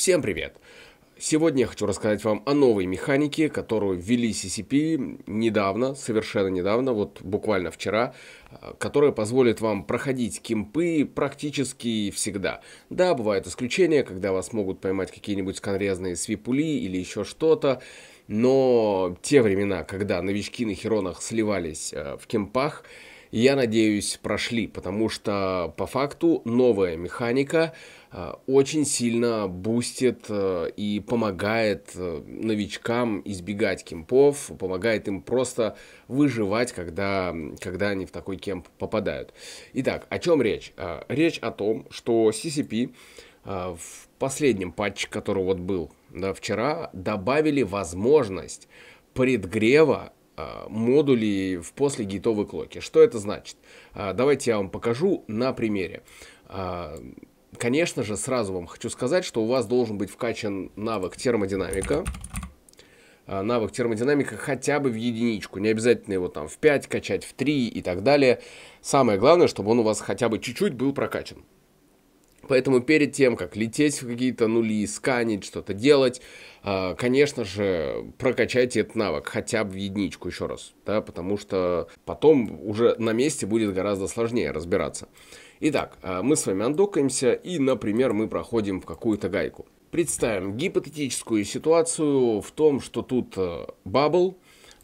Всем привет! Сегодня я хочу рассказать вам о новой механике, которую ввели CCP недавно, совершенно недавно, вот буквально вчера, которая позволит вам проходить кемпы практически всегда. Да, бывают исключения, когда вас могут поймать какие-нибудь сканрезные свипули или еще что-то, но те времена, когда новички на херонах сливались э, в кемпах, я надеюсь, прошли, потому что по факту новая механика э, очень сильно бустит э, и помогает э, новичкам избегать кемпов, помогает им просто выживать, когда, когда они в такой кемп попадают. Итак, о чем речь? Речь о том, что CCP в последнем патче, который вот был да, вчера, добавили возможность предгрева Э, модули в после гитовой клоки. Что это значит? Э, давайте я вам покажу на примере. Э, конечно же, сразу вам хочу сказать, что у вас должен быть вкачан навык термодинамика. Навык термодинамика хотя бы в единичку. Не обязательно его там в 5 качать, в 3 и так далее. Самое главное, чтобы он у вас хотя бы чуть-чуть был прокачан. Поэтому перед тем, как лететь в какие-то нули, сканить, что-то делать, а, конечно же, прокачайте этот навык, хотя бы в единичку еще раз, да, потому что потом уже на месте будет гораздо сложнее разбираться. Итак, а, мы с вами андокаемся, и, например, мы проходим в какую-то гайку. Представим гипотетическую ситуацию в том, что тут э, бабл,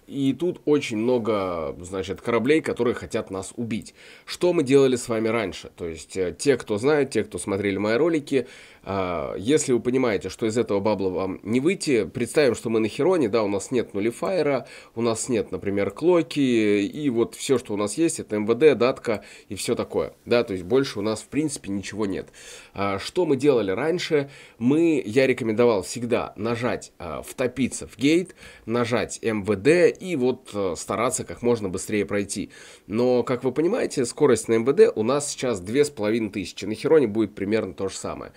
и тут очень много, значит, кораблей, которые хотят нас убить. Что мы делали с вами раньше? То есть э, те, кто знает, те, кто смотрели мои ролики, а, если вы понимаете, что из этого бабла вам не выйти, представим, что мы на Хероне, да, у нас нет нулифайера, у нас нет, например, клоки, и вот все, что у нас есть, это МВД, датка и все такое, да, то есть больше у нас, в принципе, ничего нет. А, что мы делали раньше? Мы, я рекомендовал всегда нажать а, «Втопиться в гейт», нажать МВД и вот стараться как можно быстрее пройти. Но, как вы понимаете, скорость на МВД у нас сейчас 2500, на Хероне будет примерно то же самое.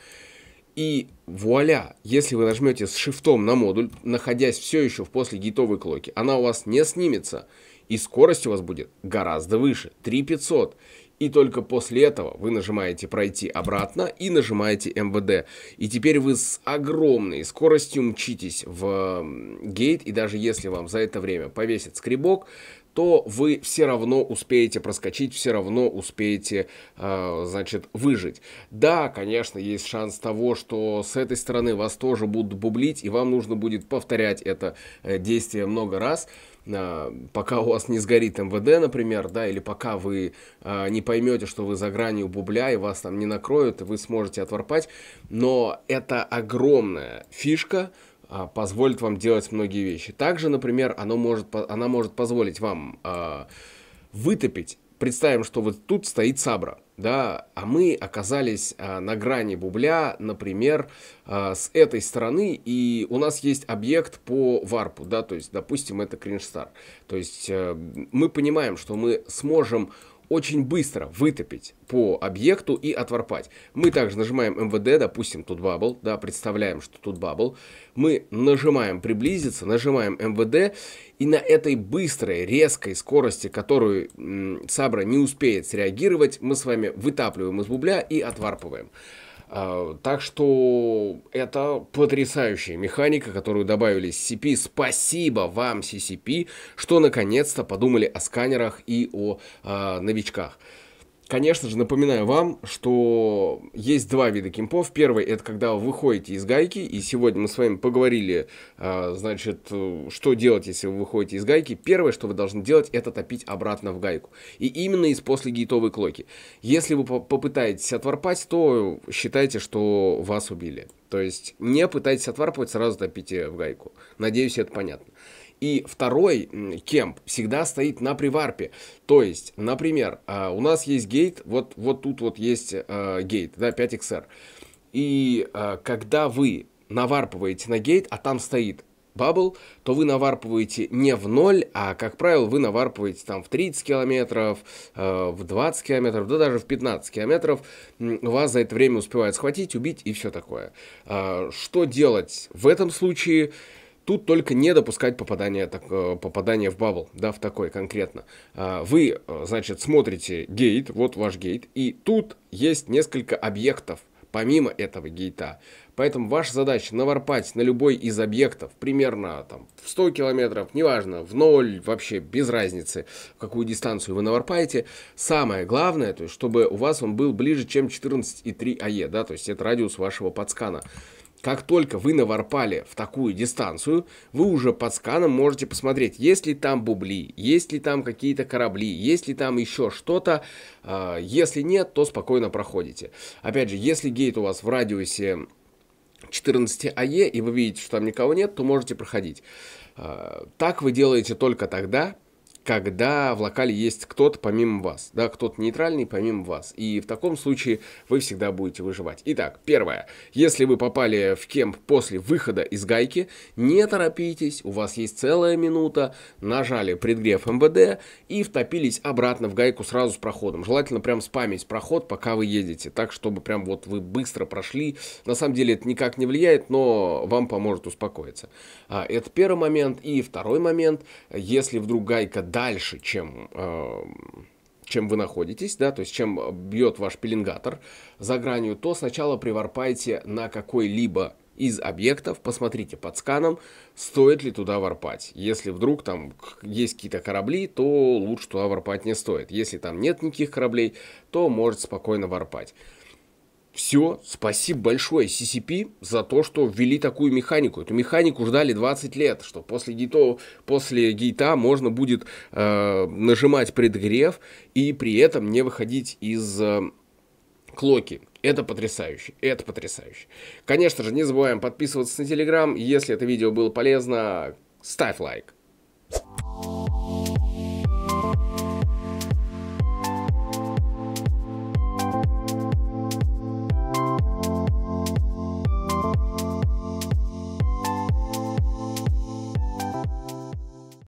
И вуаля, если вы нажмете с шифтом на модуль, находясь все еще в после гитовой клоки, она у вас не снимется, и скорость у вас будет гораздо выше, 3500. И только после этого вы нажимаете «Пройти обратно» и нажимаете «МВД». И теперь вы с огромной скоростью мчитесь в гейт, и даже если вам за это время повесит скребок, то вы все равно успеете проскочить, все равно успеете, э, значит, выжить. Да, конечно, есть шанс того, что с этой стороны вас тоже будут бублить, и вам нужно будет повторять это э, действие много раз, э, пока у вас не сгорит МВД, например, да, или пока вы э, не поймете, что вы за гранью бубля, и вас там не накроют, и вы сможете отворпать. Но это огромная фишка – а, позволит вам делать многие вещи. Также, например, оно может, она может позволить вам э, вытопить. Представим, что вот тут стоит Сабра, да, а мы оказались э, на грани бубля, например, э, с этой стороны, и у нас есть объект по варпу, да, то есть, допустим, это Кринжстар. То есть э, мы понимаем, что мы сможем очень быстро вытопить по объекту и отворпать. Мы также нажимаем МВД, допустим, тут бабл, да, представляем, что тут бабл. Мы нажимаем приблизиться, нажимаем МВД, и на этой быстрой, резкой скорости, которую Сабра не успеет среагировать, мы с вами вытапливаем из бубля и отварпываем. А, так что это потрясающая механика, которую добавили CCP. Спасибо вам, CCP, что наконец-то подумали о сканерах и о а, новичках. Конечно же, напоминаю вам, что есть два вида кемпов. Первый – это когда вы выходите из гайки, и сегодня мы с вами поговорили, а, значит, что делать, если вы выходите из гайки. Первое, что вы должны делать, это топить обратно в гайку. И именно из после гейтовой клоки. Если вы попытаетесь отварпать, то считайте, что вас убили. То есть не пытайтесь отварпывать, сразу топите в гайку. Надеюсь, это понятно. И второй кемп всегда стоит на приварпе. То есть, например, а, у нас есть гейт, вот, вот тут вот есть а, гейт, да, 5XR. И а, когда вы наварпываете на гейт, а там стоит бабл, то вы наварпываете не в ноль, а, как правило, вы наварпываете там в 30 километров, в 20 километров, да даже в 15 километров. Вас за это время успевают схватить, убить и все такое. что делать в этом случае? Тут только не допускать попадания, так, э, попадания в бабл, да, в такой конкретно. А, вы, э, значит, смотрите гейт, вот ваш гейт, и тут есть несколько объектов, помимо этого гейта. Поэтому ваша задача наворпать на любой из объектов, примерно там, в 100 километров, неважно, в ноль, вообще без разницы, в какую дистанцию вы наворпаете. Самое главное, то есть, чтобы у вас он был ближе, чем 14,3 АЕ, да, то есть это радиус вашего подскана. Как только вы наворпали в такую дистанцию, вы уже под сканом можете посмотреть, есть ли там бубли, есть ли там какие-то корабли, есть ли там еще что-то. А, если нет, то спокойно проходите. Опять же, если гейт у вас в радиусе 14 АЕ, и вы видите, что там никого нет, то можете проходить. А, так вы делаете только тогда, когда в локале есть кто-то помимо вас, да, кто-то нейтральный помимо вас. И в таком случае вы всегда будете выживать. Итак, первое. Если вы попали в кемп после выхода из гайки, не торопитесь, у вас есть целая минута, нажали предгрев МВД и втопились обратно в гайку сразу с проходом. Желательно прям спамить проход, пока вы едете, так, чтобы прям вот вы быстро прошли. На самом деле это никак не влияет, но вам поможет успокоиться. А, это первый момент. И второй момент, если вдруг гайка дальше, чем, э, чем вы находитесь, да, то есть чем бьет ваш пеленгатор за гранью, то сначала приварпайте на какой-либо из объектов, посмотрите под сканом, стоит ли туда варпать. Если вдруг там есть какие-то корабли, то лучше туда варпать не стоит. Если там нет никаких кораблей, то может спокойно варпать. Все, спасибо большое CCP за то, что ввели такую механику. Эту механику ждали 20 лет, что после, гейто, после гейта можно будет э, нажимать предгрев и при этом не выходить из э, клоки. Это потрясающе, это потрясающе. Конечно же, не забываем подписываться на Телеграм. Если это видео было полезно, ставь лайк.